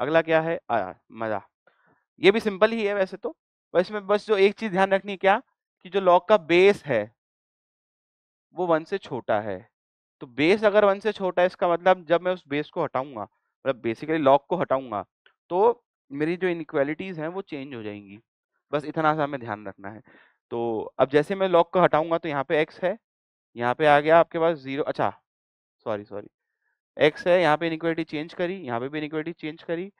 अगला क्या है आया मजा ये भी सिंपल ही है वैसे तो पर इसमें बस जो एक चीज ध्यान रखनी क्या कि जो लॉग का बेस है वो वन से छोटा है तो बेस अगर वन से छोटा है इसका मतलब जब मैं उस बेस को हटाऊंगा मतलब बेसिकली लॉग को हटाऊंगा तो मेरी जो इनक्वालिटीज हैं वो चेंज हो जाएंगी बस इतना सा हमें ध्यान रखना है तो अब जैसे मैं लॉग को हटाऊंगा तो यहाँ पे एक्स है यहाँ पे आ गया आपके पास जीरो अच्छा सॉरी सॉरी एक्स है यहाँ पे इनक्वालिटी चेंज करी यहाँ पे भी इनक्वालिटी चेंज करी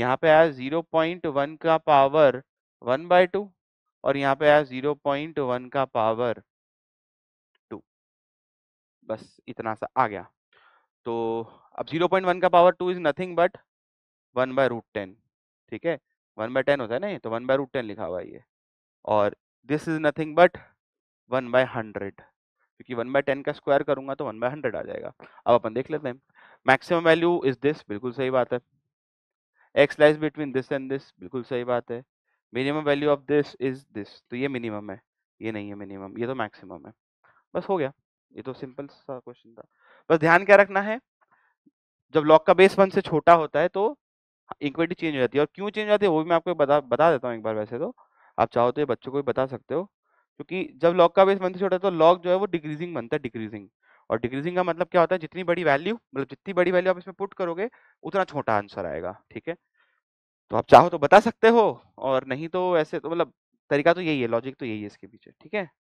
यहाँ पे आया जीरो पॉइंट वन का पावर वन बाय टू और यहाँ पे आया जीरो पॉइंट वन का पावर टू बस इतना सा आ गया तो अब जीरो पॉइंट वन का power two is nothing but one by root ten ठीक है वन बाय टेन होता है ना तो वन बाय रूट टेन लिखा हुआ ये और this is nothing but one by hundred क्योंकि वन बाय टेन का स्क्वायर करूंगा तो वन बाय हंड्रेड आ जाएगा अब अपन देख लेते हैं मैक्सिमम वैल्यू इज दिस बिल्कुल सही बात है x lies between this and this बिल्कुल सही बात है minimum value of this is this तो ये मिनिमम है ये नहीं है मिनिमम ये तो मैक्सिमम है बस हो गया ये तो सिंपल सा क्वेश्चन था बस ध्यान क्या रखना है जब लॉक का बेस वन से छोटा होता है तो इक्विटी चेंज हो जाती है और क्यों चेंज हो जाती है वो भी मैं आपको बता बता देता हूँ एक बार वैसे तो आप चाहो तो ये बच्चों को भी बता सकते हो क्योंकि जब लॉक का बेस वन से छोटा है तो लॉक जो है वो डिक्रीजिंग बनता है डिक्रीजिंग और डिक्रीजिंग का मतलब क्या होता है जितनी बड़ी वैल्यू मतलब जितनी बड़ी वैल्यू आप इसमें पुट करोगे उतना छोटा आंसर आएगा ठीक है तो आप चाहो तो बता सकते हो और नहीं तो ऐसे तो मतलब तरीका तो यही है लॉजिक तो यही है इसके पीछे ठीक है